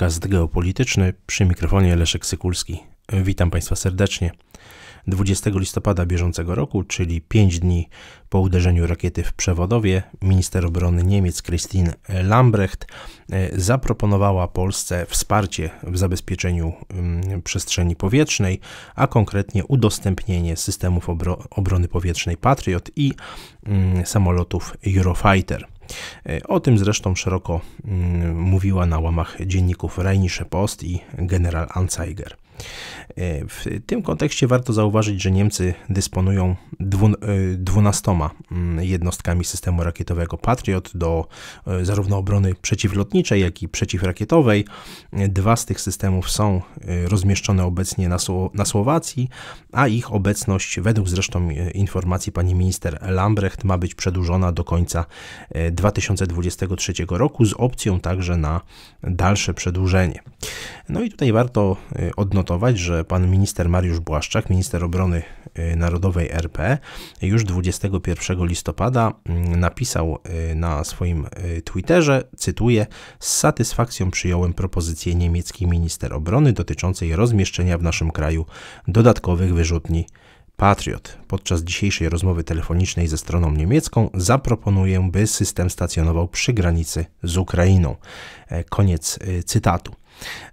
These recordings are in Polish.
podcast geopolityczny przy mikrofonie Leszek Sykulski. Witam Państwa serdecznie. 20 listopada bieżącego roku, czyli 5 dni po uderzeniu rakiety w Przewodowie, minister obrony Niemiec Christine Lambrecht e, zaproponowała Polsce wsparcie w zabezpieczeniu mm, przestrzeni powietrznej, a konkretnie udostępnienie systemów obrony powietrznej Patriot i mm, samolotów Eurofighter. E, o tym zresztą szeroko mm, mówiła na łamach dzienników Rheinische Post i general Anzeiger. E, w tym kontekście warto zauważyć, że Niemcy dysponują e, dwunastoma mm, jednostkami systemu rakietowego Patriot do e, zarówno obrony przeciwlotniczej, jak i przeciwrakietowej. Dwa z tych systemów są rozmieszczone obecnie na, Sło na Słowacji, a ich obecność, według zresztą informacji pani minister Lambrecht, ma być przedłużona do końca 2023 roku z opcją także na dalsze przedłużenie. No i tutaj warto odnotować, że pan minister Mariusz Błaszczak, minister obrony y, narodowej RP, już 21 listopada mm, napisał y, na swoim y, Twitterze, cytuję, z satysfakcją przyjąłem propozycję niemieckiej minister obrony dotyczącej rozmieszczenia w naszym kraju dodatkowych wyrzutni Patriot. Podczas dzisiejszej rozmowy telefonicznej ze stroną niemiecką zaproponuję, by system stacjonował przy granicy z Ukrainą. E, koniec e, cytatu.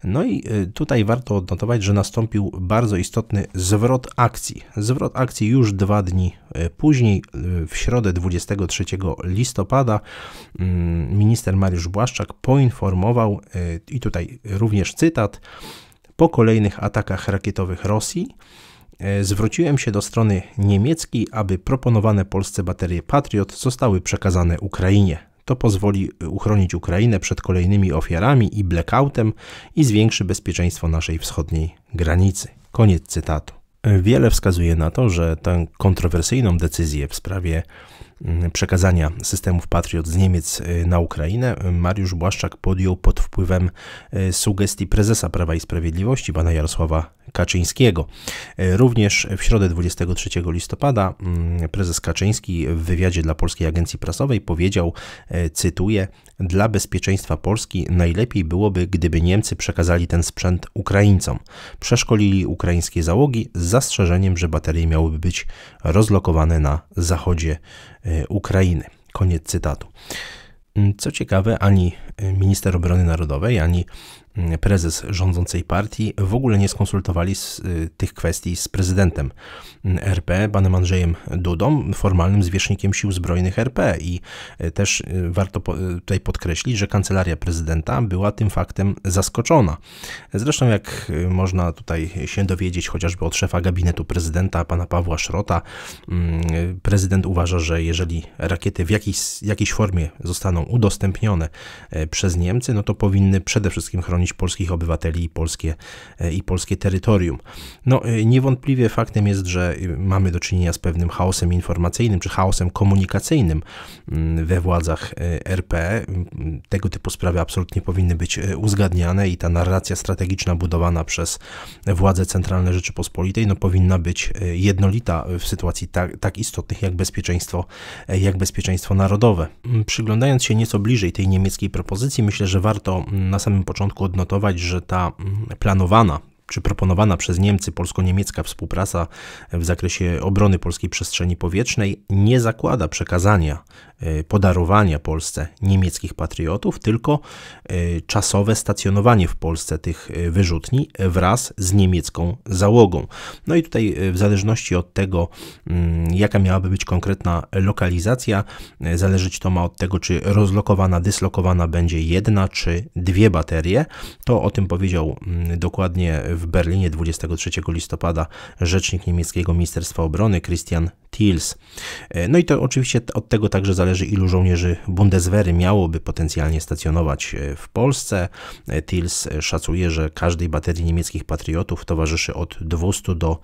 No i e, tutaj warto odnotować, że nastąpił bardzo istotny zwrot akcji. Zwrot akcji już dwa dni później, w środę 23 listopada, mm, minister Mariusz Błaszczak poinformował, i tutaj również cytat, po kolejnych atakach rakietowych Rosji E, zwróciłem się do strony niemieckiej, aby proponowane Polsce baterie Patriot zostały przekazane Ukrainie. To pozwoli e, uchronić Ukrainę przed kolejnymi ofiarami i blackoutem i zwiększy bezpieczeństwo naszej wschodniej granicy. Koniec cytatu. E, wiele wskazuje na to, że tę kontrowersyjną decyzję w sprawie Mm, przekazania systemów Patriot z Niemiec y, na Ukrainę, Mariusz Błaszczak podjął pod wpływem y, sugestii prezesa Prawa i Sprawiedliwości, pana Jarosława Kaczyńskiego. Y, również w środę 23 listopada mm, prezes Kaczyński w wywiadzie dla Polskiej Agencji Prasowej powiedział, cytuję, dla bezpieczeństwa Polski najlepiej byłoby, gdyby Niemcy przekazali ten sprzęt Ukraińcom. Przeszkolili ukraińskie załogi z zastrzeżeniem, że baterie miałyby być rozlokowane na zachodzie E, Ukrainy. Koniec cytatu. Mm, co ciekawe, ani e, minister obrony narodowej, ani prezes rządzącej partii w ogóle nie skonsultowali z, y, tych kwestii z prezydentem RP, panem Andrzejem Dudą, formalnym zwierzchnikiem sił zbrojnych RP. I y, też y, warto tutaj podkreślić, że kancelaria prezydenta była tym faktem zaskoczona. Zresztą, jak można tutaj się dowiedzieć, chociażby od szefa gabinetu prezydenta, pana Pawła Szrota, mm, prezydent uważa, że jeżeli rakiety w jakiejś, jakiejś formie zostaną udostępnione e, przez Niemcy, no to powinny przede wszystkim chronić chronić polskich obywateli i polskie, e, i polskie terytorium. No, e, niewątpliwie faktem jest, że e, mamy do czynienia z pewnym chaosem informacyjnym czy chaosem komunikacyjnym mm, we władzach RP. Mm, tego typu sprawy absolutnie powinny być uzgadniane i ta narracja strategiczna budowana przez władze centralne Rzeczypospolitej no, powinna być jednolita w sytuacji tak, tak istotnych jak bezpieczeństwo, jak bezpieczeństwo narodowe. Mm, przyglądając się nieco bliżej tej niemieckiej propozycji, myślę, że warto na samym początku odnieść odnotować, że ta mm, planowana czy proponowana przez Niemcy polsko-niemiecka współpraca w zakresie obrony polskiej przestrzeni powietrznej nie zakłada przekazania, e, podarowania Polsce niemieckich patriotów, tylko e, czasowe stacjonowanie w Polsce tych e, wyrzutni wraz z niemiecką załogą. No i tutaj, w zależności od tego, mm, jaka miałaby być konkretna lokalizacja, zależeć to ma od tego, czy rozlokowana, dyslokowana będzie jedna czy dwie baterie. To o tym powiedział mm, dokładnie w Berlinie 23 listopada rzecznik niemieckiego Ministerstwa Obrony Christian Thiels. E, no i to oczywiście od tego także zależy, ilu żołnierzy Bundeswehry miałoby potencjalnie stacjonować e, w Polsce. E, Thiels szacuje, że każdej baterii niemieckich patriotów towarzyszy od 200 do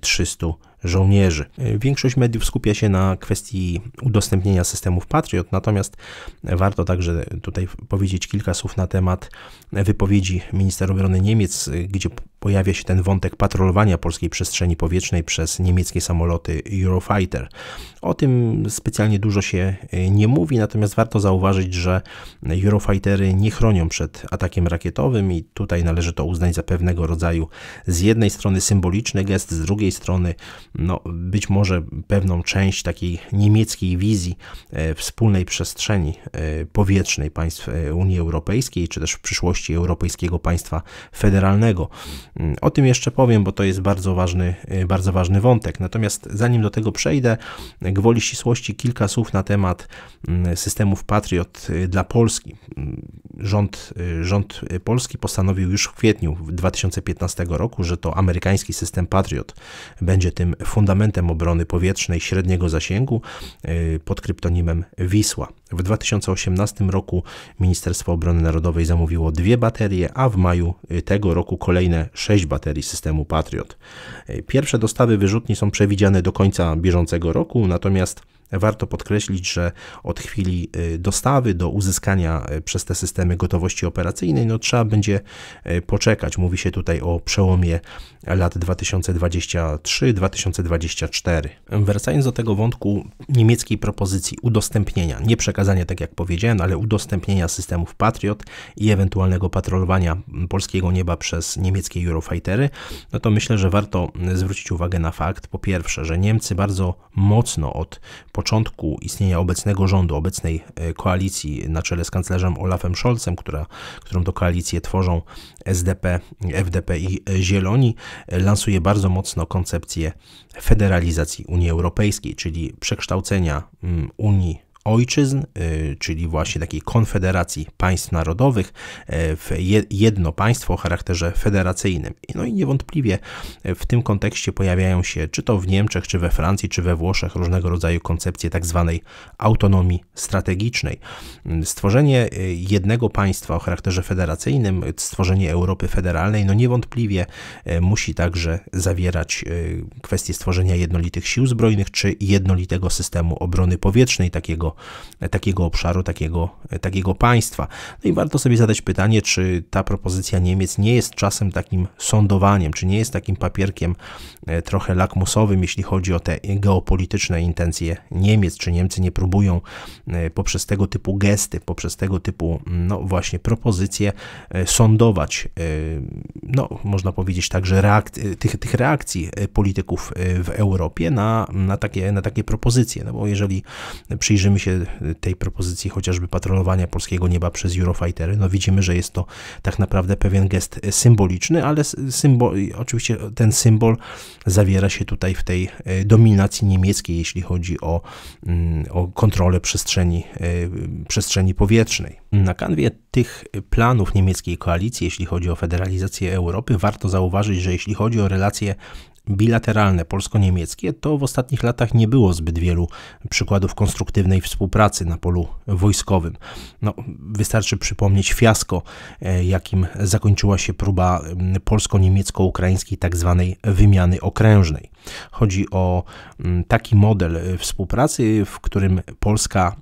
300 żołnierzy. E, większość mediów skupia się na kwestii udostępnienia systemów Patriot, natomiast warto także tutaj powiedzieć kilka słów na temat wypowiedzi minister obrony Niemiec, e, gdzie pojawia się ten wątek patrolowania polskiej przestrzeni powietrznej przez niemieckie samoloty Eurofighter. O tym specjalnie dużo się e, nie mówi, natomiast warto zauważyć, że Eurofightery nie chronią przed atakiem rakietowym i tutaj należy to uznać za pewnego rodzaju z jednej strony symboliczny gest, z drugiej strony no, być może pewną część takiej niemieckiej wizji e, wspólnej przestrzeni e, powietrznej państw Unii Europejskiej, czy też w przyszłości Europejskiego Państwa Federalnego. Mm, o tym jeszcze powiem, bo to jest bardzo ważny, bardzo ważny wątek. Natomiast zanim do tego przejdę, gwoli ścisłości kilka słów na temat mm, systemów Patriot y, dla Polski. Mm, rząd, y, rząd polski postanowił już w kwietniu 2015 roku, że to amerykański system Patriot będzie tym fundamentem obrony powietrznej średniego zasięgu y, pod kryptonimem Wisła. W 2018 roku Ministerstwo Obrony Narodowej zamówiło dwie baterie, a w maju tego roku kolejne sześć baterii systemu Patriot. Pierwsze dostawy wyrzutni są przewidziane do końca bieżącego roku, Natomiast Warto podkreślić, że od chwili y, dostawy do uzyskania y, przez te systemy gotowości operacyjnej, no trzeba będzie y, poczekać. Mówi się tutaj o przełomie lat 2023-2024. Wracając do tego wątku niemieckiej propozycji udostępnienia, nie przekazania, tak jak powiedziałem, ale udostępnienia systemów Patriot i ewentualnego patrolowania mm, polskiego nieba przez niemieckie Eurofightery, no to myślę, że warto mm, zwrócić uwagę na fakt, po pierwsze, że Niemcy bardzo mocno od początku istnienia obecnego rządu, obecnej e, koalicji na czele z kanclerzem Olafem Scholzem, która, którą to koalicję tworzą SDP, FDP i Zieloni, e, lansuje bardzo mocno koncepcję federalizacji Unii Europejskiej, czyli przekształcenia mm, Unii ojczyzn, y, czyli właśnie takiej konfederacji państw narodowych, y, w jedno państwo o charakterze federacyjnym. No i niewątpliwie y, w tym kontekście pojawiają się czy to w Niemczech, czy we Francji, czy we Włoszech różnego rodzaju koncepcje tak zwanej autonomii strategicznej. Stworzenie jednego państwa o charakterze federacyjnym, stworzenie Europy federalnej, no niewątpliwie musi także zawierać kwestie stworzenia jednolitych sił zbrojnych czy jednolitego systemu obrony powietrznej, takiego takiego, obszaru, takiego, takiego państwa. No i warto sobie zadać pytanie, czy ta propozycja Niemiec nie jest czasem takim sądowaniem, czy nie jest takim papierkiem e, trochę lakmusowym, jeśli chodzi o te geopolityczne intencje Niemiec, czy Niemcy nie próbują e, poprzez tego typu gesty, poprzez tego typu, mm, no właśnie, propozycje e, sądować, no można powiedzieć także reak- tych, tych reakcji polityków w Europie na, na, takie, na takie propozycje, no bo jeżeli przyjrzymy się tej propozycji chociażby patrolowania polskiego nieba przez Eurofightery, no widzimy, że jest to tak naprawdę pewien gest symboliczny, ale symbol, oczywiście ten symbol zawiera się tutaj w tej e, dominacji niemieckiej, jeśli chodzi o, mm, o kontrolę przestrzeni, e, przestrzeni powietrznej. Na kanwie tych planów niemieckiej koalicji, jeśli chodzi o federalizację Europy, warto zauważyć, że jeśli chodzi o relacje bilateralne polsko-niemieckie, to w ostatnich latach nie było zbyt wielu przykładów konstruktywnej współpracy na polu wojskowym. No, wystarczy przypomnieć fiasko, e, jakim zakończyła się próba polsko-niemiecko-ukraińskiej tzw. Tak wymiany okrężnej. Chodzi o taki model współpracy, w którym Polska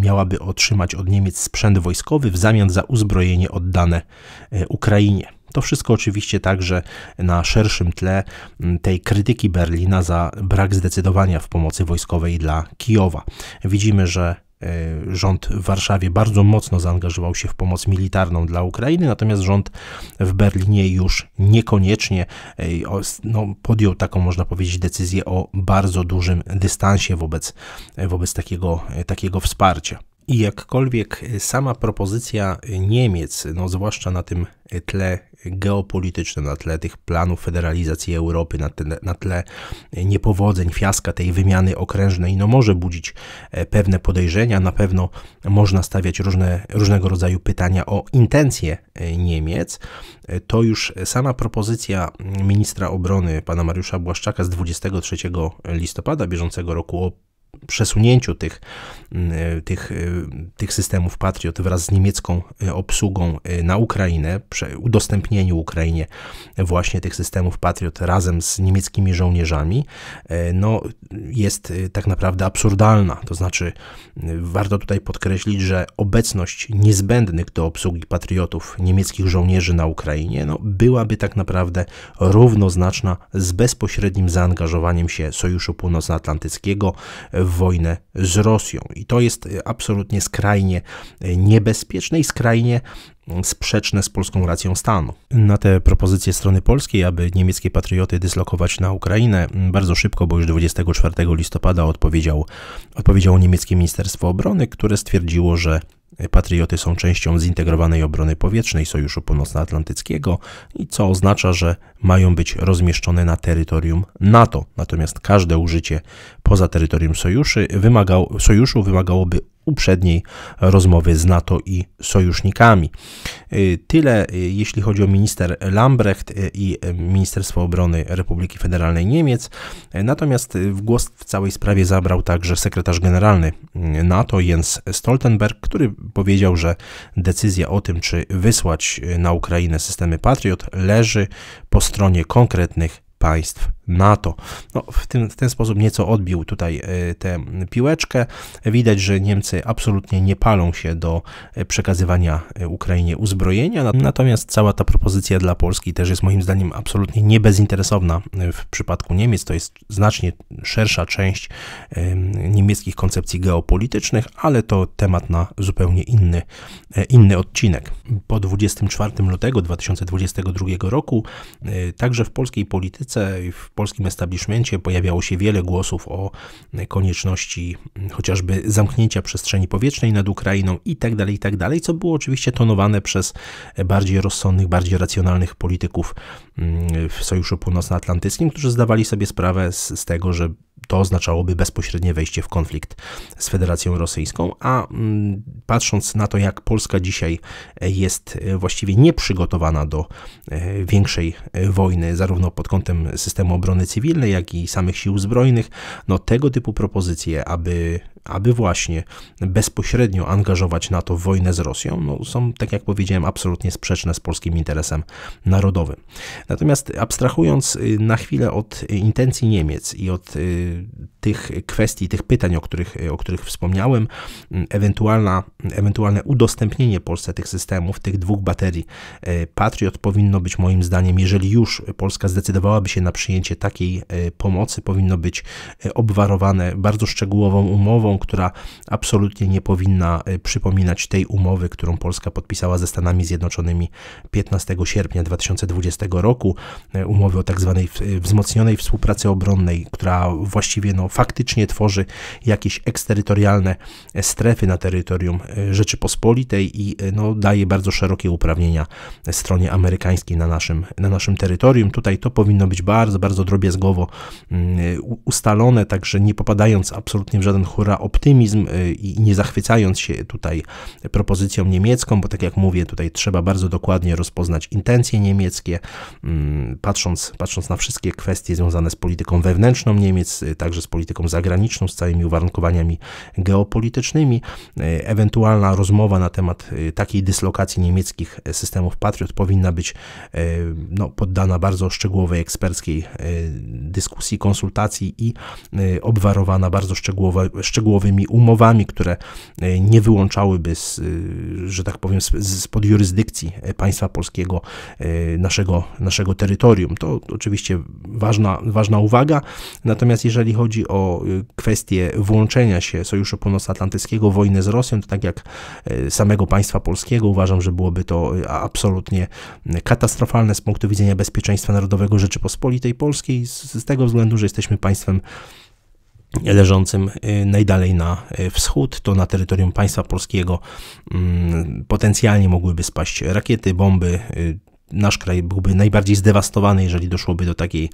miałaby otrzymać od Niemiec sprzęt wojskowy w zamian za uzbrojenie oddane e, Ukrainie. To wszystko oczywiście także na szerszym tle mm, tej krytyki Berlina za brak zdecydowania w pomocy wojskowej dla Kijowa. Widzimy, że e, rząd w Warszawie bardzo mocno zaangażował się w pomoc militarną dla Ukrainy, natomiast rząd w Berlinie już niekoniecznie e, no, podjął taką, można powiedzieć, decyzję o bardzo dużym dystansie wobec, e, wobec takiego, takiego wsparcia. I jakkolwiek sama propozycja Niemiec, no zwłaszcza na tym tle geopolitycznym, na tle tych planów federalizacji Europy, na tle, na tle niepowodzeń, fiaska tej wymiany okrężnej, no może budzić e, pewne podejrzenia, na pewno można stawiać różne, różnego rodzaju pytania o intencje e, Niemiec. E, to już sama propozycja ministra obrony pana Mariusza Błaszczaka z 23 listopada bieżącego roku o przesunięciu tych, mm, e, tych, e, tych systemów Patriot wraz z niemiecką e, obsługą na Ukrainę, udostępnieniu Ukrainie właśnie tych systemów Patriot razem z niemieckimi żołnierzami, no, jest tak naprawdę absurdalna. To znaczy, warto tutaj podkreślić, że obecność niezbędnych do obsługi Patriotów niemieckich żołnierzy na Ukrainie no, byłaby tak naprawdę równoznaczna z bezpośrednim zaangażowaniem się Sojuszu Północnoatlantyckiego w wojnę z Rosją. I to jest e, absolutnie skrajnie e, niebezpieczne i skrajnie mm, sprzeczne z polską racją stanu. Na te propozycje strony polskiej, aby niemieckie patrioty dyslokować na Ukrainę, mm, bardzo szybko, bo już 24 listopada odpowiedział, odpowiedziało niemieckie Ministerstwo Obrony, które stwierdziło, że Patrioty są częścią zintegrowanej obrony powietrznej Sojuszu Północnoatlantyckiego, co oznacza, że mają być rozmieszczone na terytorium NATO. Natomiast każde użycie poza terytorium sojuszy wymagał, sojuszu wymagałoby uprzedniej rozmowy z NATO i sojusznikami. Y, tyle y, jeśli chodzi o minister Lambrecht y, i Ministerstwo Obrony Republiki Federalnej Niemiec. Natomiast głos w całej sprawie zabrał także sekretarz generalny NATO Jens Stoltenberg, który powiedział, że decyzja o tym, czy wysłać na Ukrainę systemy Patriot, leży po stronie konkretnych państw NATO. No, w, tym, w ten sposób nieco odbił tutaj e, tę piłeczkę. Widać, że Niemcy absolutnie nie palą się do e, przekazywania e, Ukrainie uzbrojenia, natomiast cała ta propozycja dla Polski też jest moim zdaniem absolutnie niebezinteresowna w przypadku Niemiec. To jest znacznie szersza część niemieckich koncepcji geopolitycznych, ale to temat na zupełnie inny, inny odcinek. Po 24 lutego 2022 roku, także w polskiej polityce, w polskim establishmencie pojawiało się wiele głosów o konieczności chociażby zamknięcia przestrzeni powietrznej nad Ukrainą itd., tak itd., tak co było oczywiście tonowane przez bardziej rozsądnych, bardziej racjonalnych polityków mm, w Sojuszu Północnoatlantyckim, którzy zdawali sobie sprawę z, z tego, że to oznaczałoby bezpośrednie wejście w konflikt z Federacją Rosyjską, a mm, patrząc na to, jak Polska dzisiaj e, jest e, właściwie nieprzygotowana do e, większej wojny, zarówno pod kątem systemu obrony cywilnej, jak i samych sił zbrojnych, no tego typu propozycje, aby aby właśnie bezpośrednio angażować NATO w wojnę z Rosją, no, są, tak jak powiedziałem, absolutnie sprzeczne z polskim interesem narodowym. Natomiast abstrahując y, na chwilę od intencji Niemiec i od y, tych kwestii, tych pytań, o których, o których wspomniałem, y, ewentualna, ewentualne udostępnienie Polsce tych systemów, tych dwóch baterii Patriot powinno być moim zdaniem, jeżeli już Polska zdecydowałaby się na przyjęcie takiej pomocy, powinno być obwarowane bardzo szczegółową umową, umową, która absolutnie nie powinna y, przypominać tej umowy, którą Polska podpisała ze Stanami Zjednoczonymi 15 sierpnia 2020 roku, y, umowy o tak zwanej y, wzmocnionej współpracy obronnej, która właściwie no, faktycznie tworzy jakieś eksterytorialne strefy na terytorium Rzeczypospolitej i no, daje bardzo szerokie uprawnienia stronie amerykańskiej na naszym, na naszym terytorium. Tutaj to powinno być bardzo, bardzo drobiazgowo mm, ustalone, także nie popadając absolutnie w żaden hura optymizm y, i nie zachwycając się tutaj propozycją niemiecką, bo tak jak mówię, tutaj trzeba bardzo dokładnie rozpoznać intencje niemieckie, mm, patrząc, patrząc na wszystkie kwestie związane z polityką wewnętrzną Niemiec, y, także z polityką zagraniczną, z całymi uwarunkowaniami geopolitycznymi, y, ewentualna rozmowa na temat takiej dyslokacji niemieckich systemów Patriot powinna być no, poddana bardzo szczegółowej eksperckiej dyskusji, konsultacji i obwarowana bardzo szczegółowo szczegółowymi umowami, które e, nie wyłączałyby, z, e, że tak powiem, spod jurysdykcji e, państwa polskiego naszego, naszego terytorium. To oczywiście ważna, ważna uwaga. Natomiast jeżeli chodzi o kwestię włączenia się Sojuszu Północnoatlantyckiego w wojnę z Rosją, to tak jak samego państwa polskiego, uważam, że byłoby to absolutnie katastrofalne z punktu widzenia bezpieczeństwa narodowego Rzeczypospolitej Polskiej, z, z tego względu, że jesteśmy państwem leżącym y, najdalej na y, wschód, to na terytorium państwa polskiego mm, potencjalnie mogłyby spaść rakiety, bomby, y, nasz kraj byłby najbardziej zdewastowany, jeżeli doszłoby do takiej,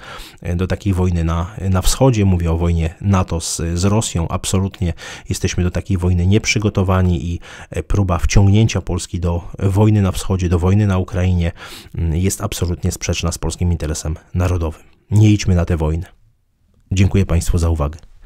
do takiej wojny na, na wschodzie. Mówię o wojnie NATO z, z Rosją. Absolutnie jesteśmy do takiej wojny nieprzygotowani i e, próba wciągnięcia Polski do wojny na wschodzie, do wojny na Ukrainie mm, jest absolutnie sprzeczna z polskim interesem narodowym. Nie idźmy na tę wojnę. Dziękuję Państwu za uwagę.